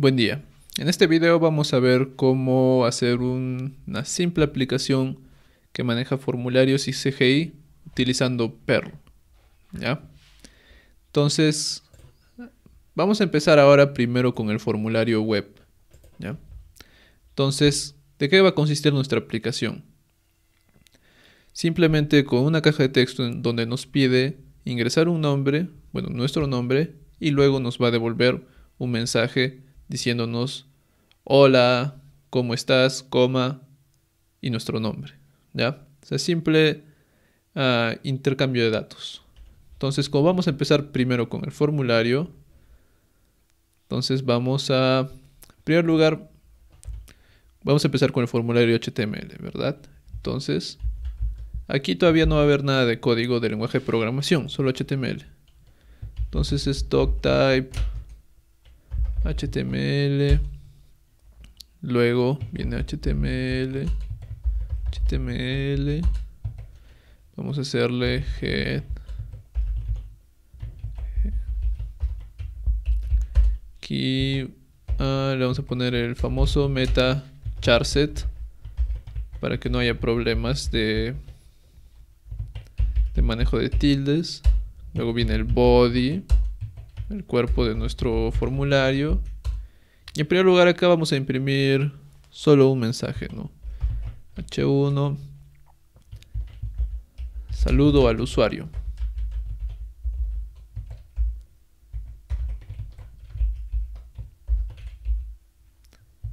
Buen día. En este video vamos a ver cómo hacer una simple aplicación que maneja formularios y CGI utilizando Perl. Entonces, vamos a empezar ahora primero con el formulario web. Entonces, ¿de qué va a consistir nuestra aplicación? Simplemente con una caja de texto en donde nos pide ingresar un nombre, bueno, nuestro nombre, y luego nos va a devolver un mensaje diciéndonos hola, cómo estás, coma y nuestro nombre. ¿Ya? O sea, simple ah, intercambio de datos. Entonces, como vamos a empezar primero con el formulario, entonces vamos a, en primer lugar, vamos a empezar con el formulario HTML, ¿verdad? Entonces, aquí todavía no va a haber nada de código de lenguaje de programación, solo HTML. Entonces, stock type HTML. Luego viene HTML. HTML. Vamos a hacerle head. Aquí ah, le vamos a poner el famoso meta charset para que no haya problemas de, de manejo de tildes. Luego viene el body el cuerpo de nuestro formulario. Y en primer lugar acá vamos a imprimir solo un mensaje, ¿no? H1. Saludo al usuario.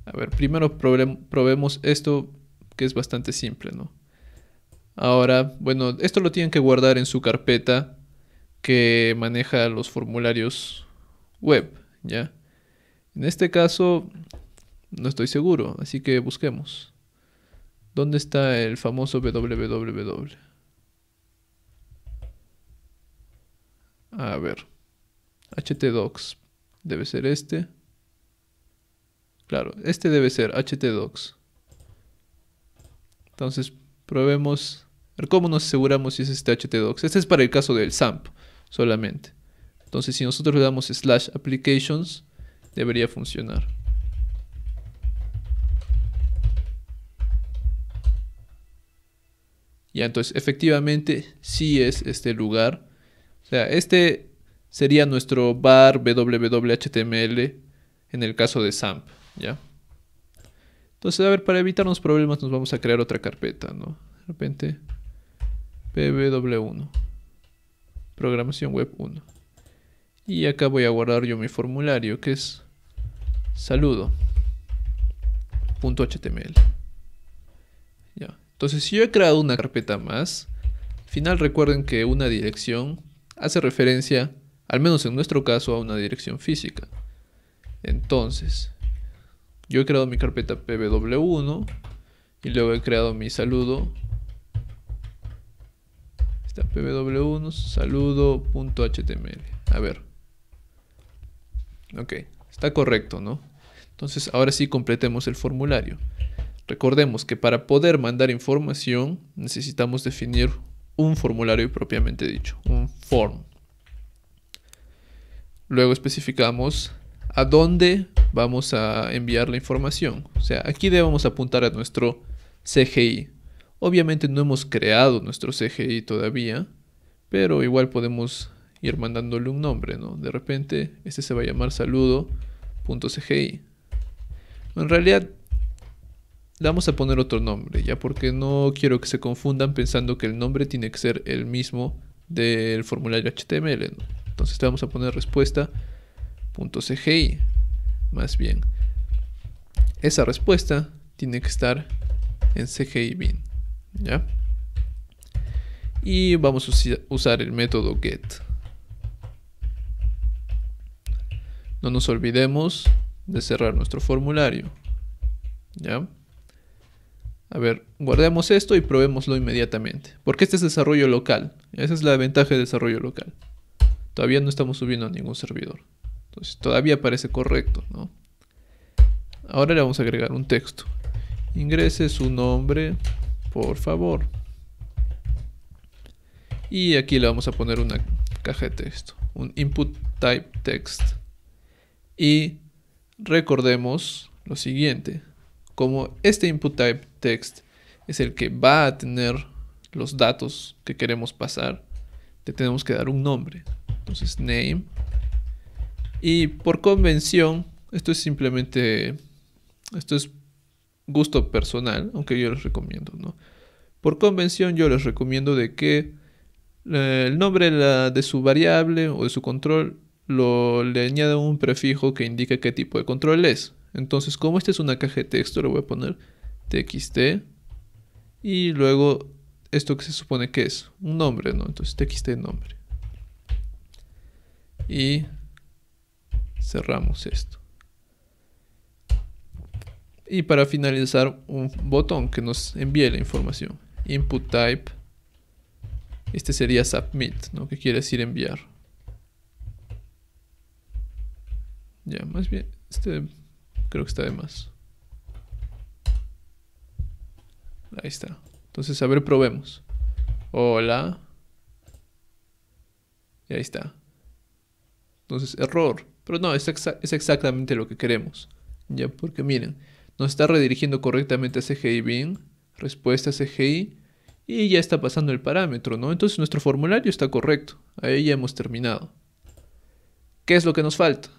A ver, primero probemos esto que es bastante simple, ¿no? Ahora, bueno, esto lo tienen que guardar en su carpeta que maneja los formularios web, ¿ya? En este caso, no estoy seguro, así que busquemos. ¿Dónde está el famoso www? A ver. htdocs. Debe ser este. Claro, este debe ser htdocs. Entonces, probemos. ¿Cómo nos aseguramos si es este htdocs? Este es para el caso del SAMP solamente. Entonces, si nosotros le damos slash applications, debería funcionar. Ya, entonces efectivamente Si es este lugar. O sea, este sería nuestro bar www.html en el caso de SAMP, ¿ya? Entonces, a ver, para evitarnos problemas nos vamos a crear otra carpeta, ¿no? De repente, pw1 programación web 1. Y acá voy a guardar yo mi formulario que es saludo.html. Ya. Entonces, si yo he creado una carpeta más, final recuerden que una dirección hace referencia, al menos en nuestro caso, a una dirección física. Entonces, yo he creado mi carpeta pw1 y luego he creado mi saludo está 1 saludo.html. A ver. Ok, está correcto, ¿no? Entonces ahora sí completemos el formulario. Recordemos que para poder mandar información necesitamos definir un formulario propiamente dicho, un form. Luego especificamos a dónde vamos a enviar la información. O sea, aquí debemos apuntar a nuestro CGI, Obviamente no hemos creado nuestro CGI todavía, pero igual podemos ir mandándole un nombre, ¿no? De repente este se va a llamar saludo.cgi. En realidad le vamos a poner otro nombre, ya porque no quiero que se confundan pensando que el nombre tiene que ser el mismo del formulario HTML. Entonces le vamos a poner respuesta.cgi, más bien. Esa respuesta tiene que estar en CGI bin. ¿Ya? Y vamos a usar el método get. No nos olvidemos de cerrar nuestro formulario. ¿Ya? A ver, guardemos esto y probémoslo inmediatamente. Porque este es desarrollo local. Esa es la ventaja de desarrollo local. Todavía no estamos subiendo a ningún servidor. Entonces todavía parece correcto, Ahora le vamos a agregar un texto. Ingrese su nombre por favor. Y aquí le vamos a poner una caja de texto, un input type text. Y recordemos lo siguiente, como este input type text es el que va a tener los datos que queremos pasar, te tenemos que dar un nombre. Entonces name. Y por convención, esto es simplemente, esto es gusto personal, aunque yo les recomiendo, ¿no? Por convención yo les recomiendo de que eh, el nombre de, su variable o de su control lo, le añada un prefijo que indica qué tipo de control es. Entonces, como esta es una caja de texto, le voy a poner txt y luego esto que se supone que es un nombre, ¿no? Entonces txt nombre. Y cerramos esto. Y para finalizar, un botón que nos envíe la información. Input type. Este sería submit, ¿no? Que quiere decir enviar. Ya, más bien, este creo que está de más. Ahí está. Entonces, a ver, probemos. Hola. Y ahí está. Entonces, error. Pero no, es, es exactamente lo que queremos. Ya, porque miren, nos está redirigiendo correctamente a CGI bin, respuesta CGI, y ya está pasando el parámetro, ¿no? Entonces nuestro formulario está correcto, ahí ya hemos terminado. ¿Qué es lo que nos falta?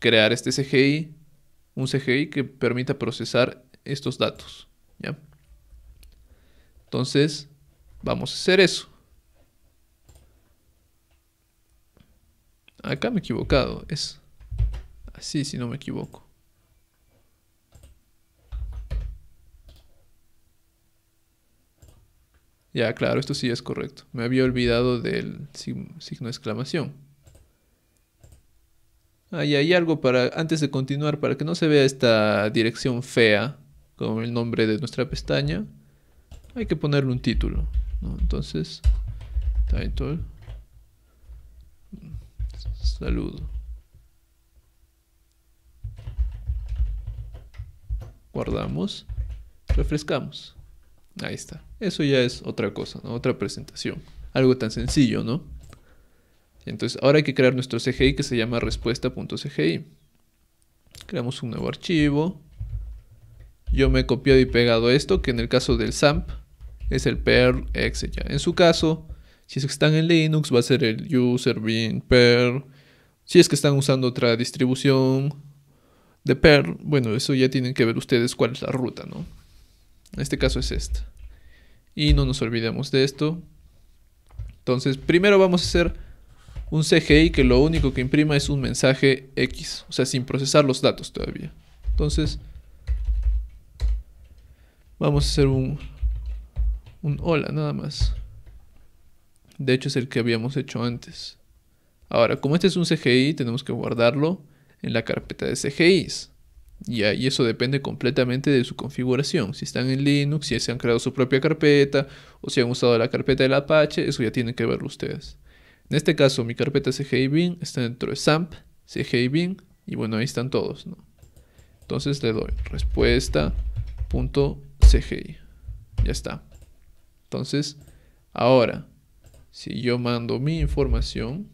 Crear este CGI, un CGI que permita procesar estos datos, ¿ya? Entonces, vamos a hacer eso. Acá me he equivocado, es así si no me equivoco. Ya, claro, esto sí es correcto. Me había olvidado del signo de exclamación. Ahí hay algo para, antes de continuar, para que no se vea esta dirección fea con el nombre de nuestra pestaña, hay que ponerle un título. Entonces, title, saludo. Guardamos, refrescamos. Ahí está. Eso ya es otra cosa, otra presentación. Algo tan sencillo, ¿no? Entonces, ahora hay que crear nuestro CGI que se llama respuesta.cgi. Creamos un nuevo archivo. Yo me he copiado y pegado esto, que en el caso del SAMP es el per exe ya. En su caso, si es que están en Linux, va a ser el user bin per Si es que están usando otra distribución de perl, bueno, eso ya tienen que ver ustedes cuál es la ruta, ¿no? En este caso es esta. Y no nos olvidemos de esto. Entonces, primero vamos a hacer un CGI que lo único que imprima es un mensaje X, o sea, sin procesar los datos todavía. Entonces, vamos a hacer un, un hola nada más. De hecho, es el que habíamos hecho antes. Ahora, como este es un CGI, tenemos que guardarlo en la carpeta de CGIs. Y y eso depende completamente de su configuración. Si están en Linux, si se han creado su propia carpeta o si han usado la carpeta del Apache, eso ya tienen que verlo ustedes. En este caso, mi carpeta CGI bin está dentro de SAMP, CGI bin y bueno, ahí están todos. Entonces le doy respuesta.cgi. Ya está. Entonces, ahora, si yo mando mi información,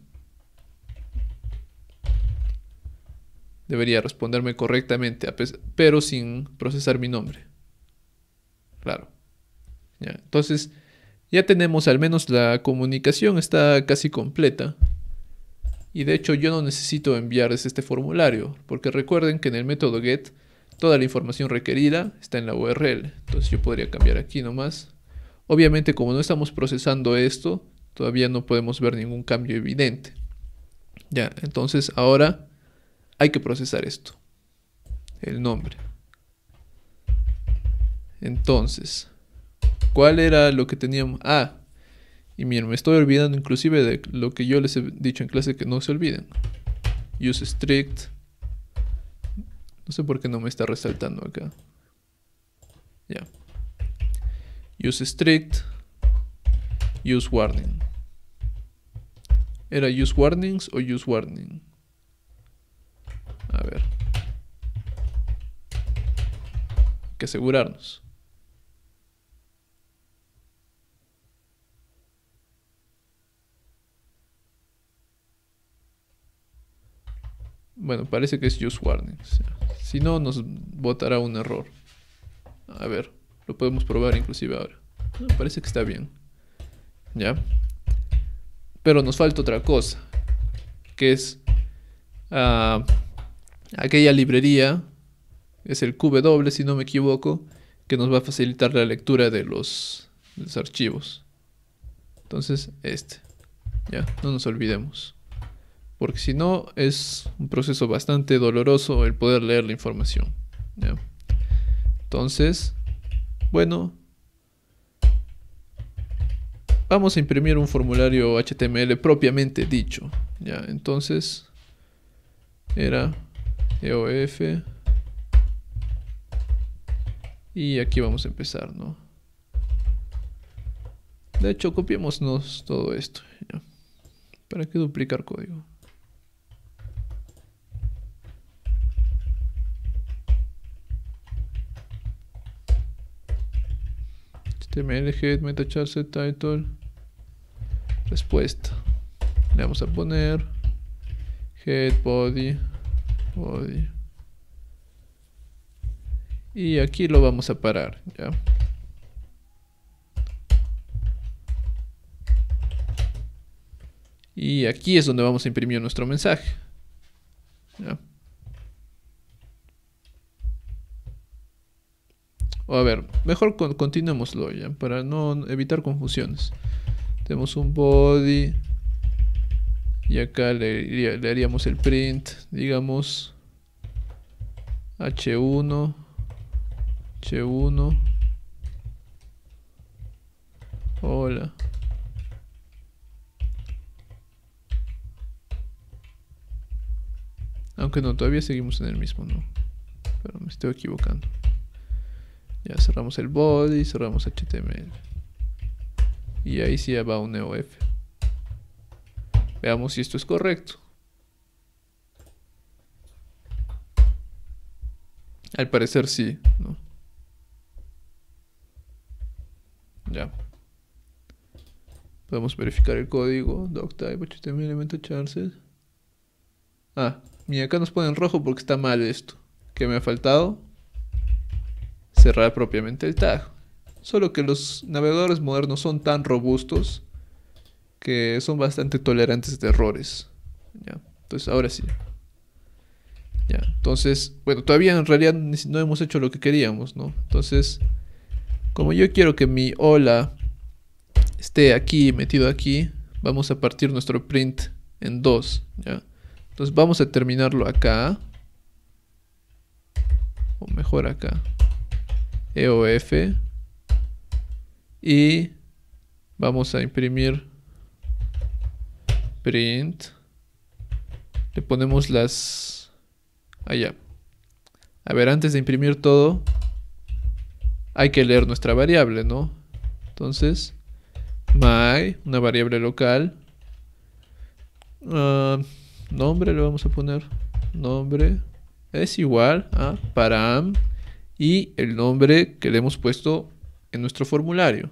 debería responderme correctamente, pero sin procesar mi nombre. Claro. Ya, entonces, ya tenemos al menos la comunicación, está casi completa. Y de hecho yo no necesito enviarles este formulario, porque recuerden que en el método get toda la información requerida está en la URL. Entonces yo podría cambiar aquí nomás. Obviamente como no estamos procesando esto, todavía no podemos ver ningún cambio evidente. Ya, entonces ahora hay que procesar esto. El nombre. Entonces, ¿cuál era lo que teníamos? Ah, y miren, me estoy olvidando inclusive de lo que yo les he dicho en clase que no se olviden. Use strict. No sé por qué no me está resaltando acá. Ya. Use strict. Use warning. ¿Era use warnings o use warning? asegurarnos. Bueno, parece que es use warning. Si no, nos botará un error. A ver, lo podemos probar inclusive ahora. Parece que está bien. ¿Ya? Pero nos falta otra cosa. Que es ah, aquella librería es el QW si no me equivoco, que nos va a facilitar la lectura de los, archivos. Entonces, este. Ya, no nos olvidemos. Porque si no, es un proceso bastante doloroso el poder leer la información. Entonces, bueno, vamos a imprimir un formulario HTML propiamente dicho. ¿ya? Entonces, era EOF y aquí vamos a empezar, ¿no? De hecho, copiémonos todo esto. ¿Para qué duplicar código? HTML, head, metacharset, title, respuesta. Le vamos a poner head, body, body. Y aquí lo vamos a parar, Y aquí es donde vamos a imprimir nuestro mensaje. a ver, mejor continuémoslo ya, para no evitar confusiones. Tenemos un body. Y acá le, le haríamos el print, digamos, H1. H1. Hola. Aunque no, todavía seguimos en el mismo, ¿no? Pero me estoy equivocando. Ya cerramos el body, cerramos HTML. Y ahí sí ya va un EOF. Veamos si esto es correcto. Al parecer sí, ¿no? Podemos verificar el código, doctype, HTML, elemento chances. Ah, mira acá nos ponen rojo porque está mal esto. ¿Qué me ha faltado? Cerrar propiamente el tag. Solo que los navegadores modernos son tan robustos que son bastante tolerantes de errores. ¿ya? Entonces, ahora sí. Ya, entonces, bueno, todavía en realidad no hemos hecho lo que queríamos, ¿no? Entonces, como yo quiero que mi hola esté aquí, metido aquí, vamos a partir nuestro print en dos, ¿ya? Entonces vamos a terminarlo acá. O mejor acá. EOF. Y vamos a imprimir print. Le ponemos las allá. A ver, antes de imprimir todo, hay que leer nuestra variable, ¿no? Entonces, my, una variable local. Ah, nombre le vamos a poner. Nombre es igual a param y el nombre que le hemos puesto en nuestro formulario.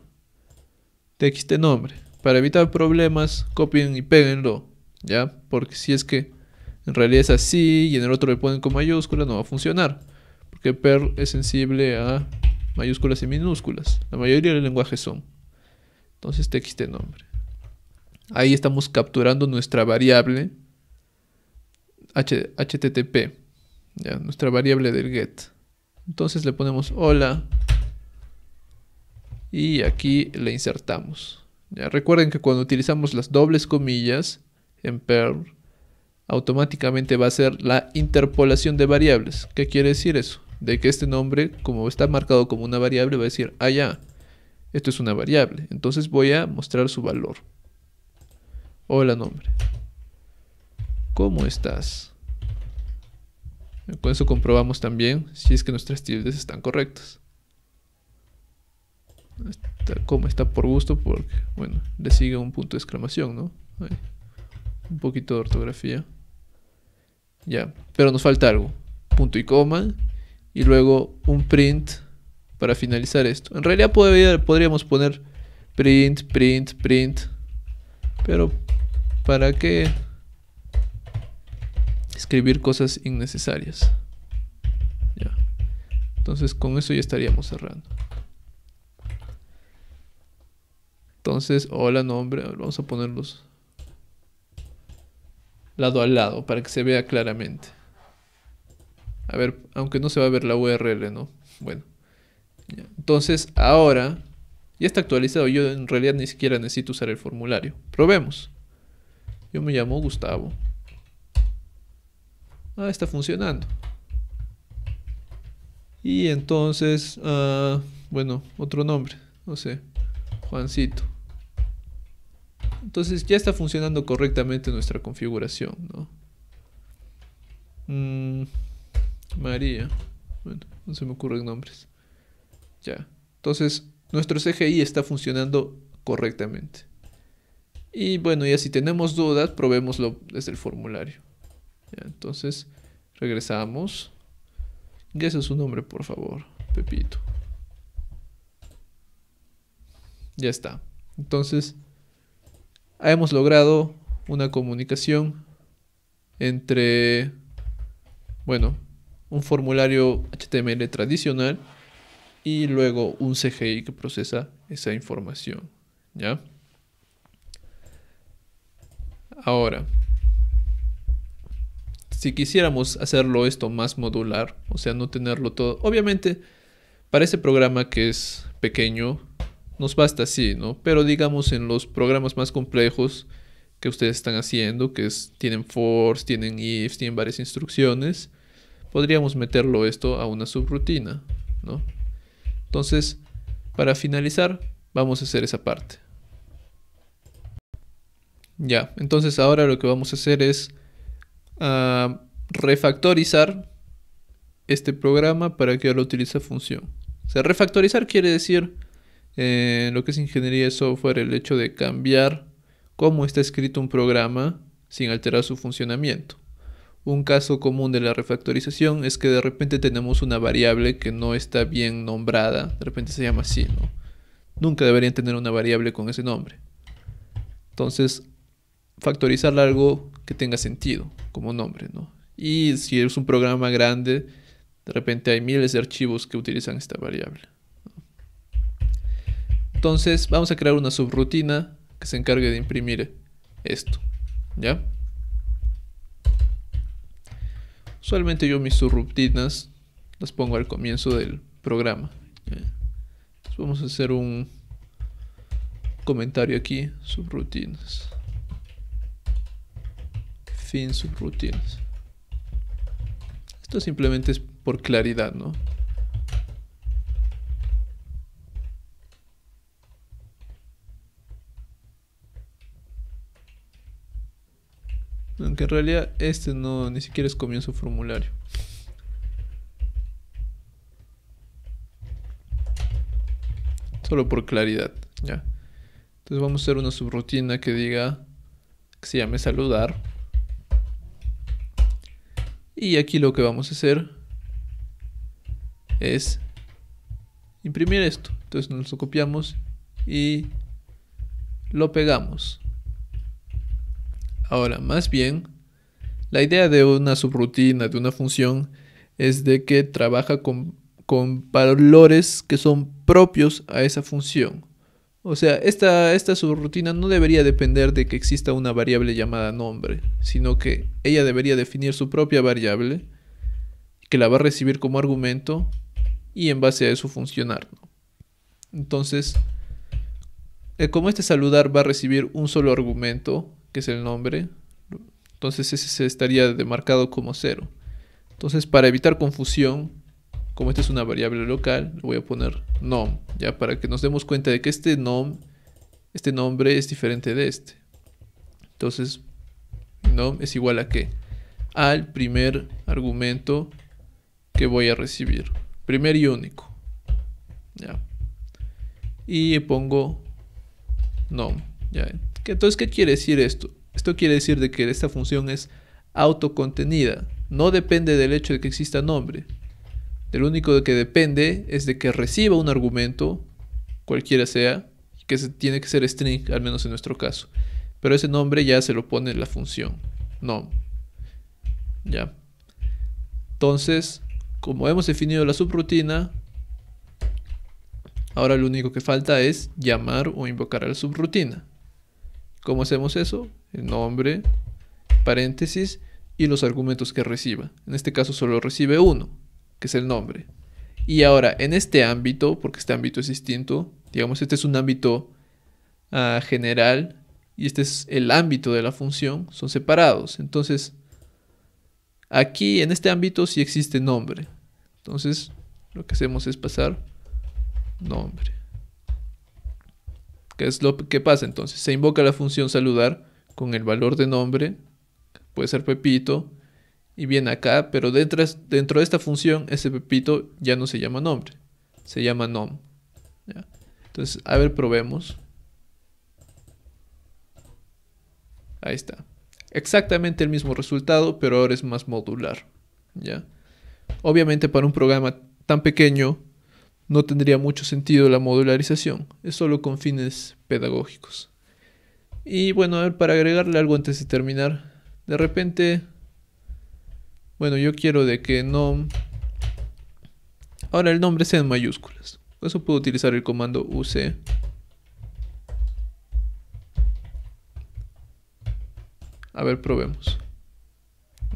TxtNombre nombre. Para evitar problemas, copien y peguenlo ¿ya? Porque si es que en realidad es así y en el otro le ponen con mayúscula, no va a funcionar. Porque Perl es sensible a mayúsculas y minúsculas. La mayoría del lenguaje son. Entonces txt nombre. Ahí estamos capturando nuestra variable H http, ya, nuestra variable del get. Entonces le ponemos hola y aquí le insertamos. Ya, recuerden que cuando utilizamos las dobles comillas en Perl, automáticamente va a ser la interpolación de variables. ¿Qué quiere decir eso? de que este nombre, como está marcado como una variable, va a decir, ah, ya, esto es una variable. Entonces voy a mostrar su valor. Hola, nombre. ¿Cómo estás? Con eso comprobamos también si es que nuestras tildes están correctas. Está, ¿Cómo está por gusto? Porque, bueno, le sigue un punto de exclamación, ¿no? Un poquito de ortografía. Ya, pero nos falta algo. Punto y coma, y luego un print para finalizar esto. En realidad podríamos poner print, print, print, pero ¿para qué escribir cosas innecesarias? Ya. Entonces con eso ya estaríamos cerrando. Entonces, hola nombre, vamos a ponerlos lado a lado para que se vea claramente. A ver, aunque no se va a ver la URL, ¿no? Bueno. Entonces, ahora ya está actualizado. Yo en realidad ni siquiera necesito usar el formulario. Probemos. Yo me llamo Gustavo. Ah, está funcionando. Y entonces, ah, bueno, otro nombre, no sé, Juancito. Entonces ya está funcionando correctamente nuestra configuración, ¿no? Mm. María. Bueno, no se me ocurren nombres. Ya. Entonces, nuestro CGI está funcionando correctamente. Y bueno, ya si tenemos dudas, probémoslo desde el formulario. Ya, entonces, regresamos. es su nombre, por favor, Pepito. Ya está. Entonces, hemos logrado una comunicación entre, bueno, un formulario HTML tradicional y luego un CGI que procesa esa información. ¿Ya? Ahora, si quisiéramos hacerlo esto más modular, o sea, no tenerlo todo, obviamente para ese programa que es pequeño, nos basta así, ¿no? Pero digamos en los programas más complejos que ustedes están haciendo, que tienen fors, tienen ifs, tienen varias instrucciones, podríamos meterlo esto a una subrutina, ¿no? Entonces, para finalizar, vamos a hacer esa parte. Ya, entonces ahora lo que vamos a hacer es ah, refactorizar este programa para que lo utilice función. O refactorizar quiere decir, eh, lo que es ingeniería de software, el hecho de cambiar cómo está escrito un programa sin alterar su funcionamiento. Un caso común de la refactorización es que de repente tenemos una variable que no está bien nombrada, de repente se llama así, ¿no? Nunca deberían tener una variable con ese nombre. Entonces, factorizar algo que tenga sentido como nombre, ¿no? Y si es un programa grande, de repente hay miles de archivos que utilizan esta variable. Entonces, vamos a crear una subrutina que se encargue de imprimir esto, ¿ya? Usualmente yo mis subrutinas las pongo al comienzo del programa. Eh, vamos a hacer un comentario aquí, subrutinas. Fin subrutinas. Esto simplemente es por claridad, ¿no? aunque en realidad este no ni siquiera es comienzo formulario. Solo por claridad, ¿ya? Entonces vamos a hacer una subrutina que diga que se llame saludar. Y aquí lo que vamos a hacer es imprimir esto. Entonces nos lo copiamos y lo pegamos. Ahora, más bien, la idea de una subrutina, de una función, es de que trabaja con, valores que son propios a esa función. O sea, esta, esta subrutina no debería depender de que exista una variable llamada nombre, sino que ella debería definir su propia variable, que la va a recibir como argumento y en base a eso funcionar. Entonces, eh, como este saludar va a recibir un solo argumento, que es el nombre, entonces ese se estaría demarcado como cero... Entonces para evitar confusión, como esta es una variable local, voy a poner nom, ya para que nos demos cuenta de que este nom, este nombre es diferente de este. Entonces nom es igual a qué? Al primer argumento que voy a recibir, primer y único. Ya. Y pongo nom, ya. Entonces, ¿qué quiere decir esto? Esto quiere decir de que esta función es autocontenida. No depende del hecho de que exista nombre. Del único de que depende es de que reciba un argumento, cualquiera sea, que tiene que ser string, al menos en nuestro caso. Pero ese nombre ya se lo pone la función No. Ya. Entonces, como hemos definido la subrutina, ahora lo único que falta es llamar o invocar a la subrutina. ¿Cómo hacemos eso? El nombre, paréntesis y los argumentos que reciba. En este caso solo recibe uno, que es el nombre. Y ahora, en este ámbito, porque este ámbito es distinto, digamos, este es un ámbito ah, general y este es el ámbito de la función, son separados. Entonces, aquí en este ámbito sí existe nombre. Entonces, lo que hacemos es pasar nombre. ¿Qué es lo que pasa entonces? Se invoca la función saludar con el valor de nombre, puede ser Pepito, y viene acá, pero dentro, dentro de esta función ese Pepito ya no se llama nombre, se llama nom. Entonces, a ver, probemos. Ahí está. Exactamente el mismo resultado, pero ahora es más modular. ¿ya? Obviamente para un programa tan pequeño no tendría mucho sentido la modularización, es solo con fines pedagógicos. Y bueno, a ver, para agregarle algo antes de terminar, de repente, bueno, yo quiero de que no... Ahora el nombre sea en mayúsculas. Por eso puedo utilizar el comando UC. A ver, probemos.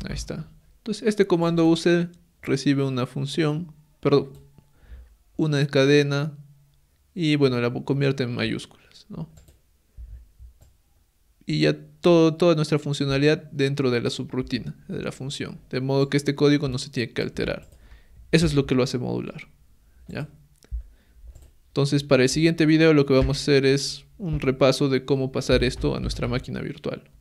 Ahí está. Entonces, este comando UC recibe una función, perdón, una cadena y bueno, la convierte en mayúsculas, ¿no? Y ya todo, toda nuestra funcionalidad dentro de la subrutina, de la función, de modo que este código no se tiene que alterar. Eso es lo que lo hace modular, ¿ya? Entonces, para el siguiente video lo que vamos a hacer es un repaso de cómo pasar esto a nuestra máquina virtual.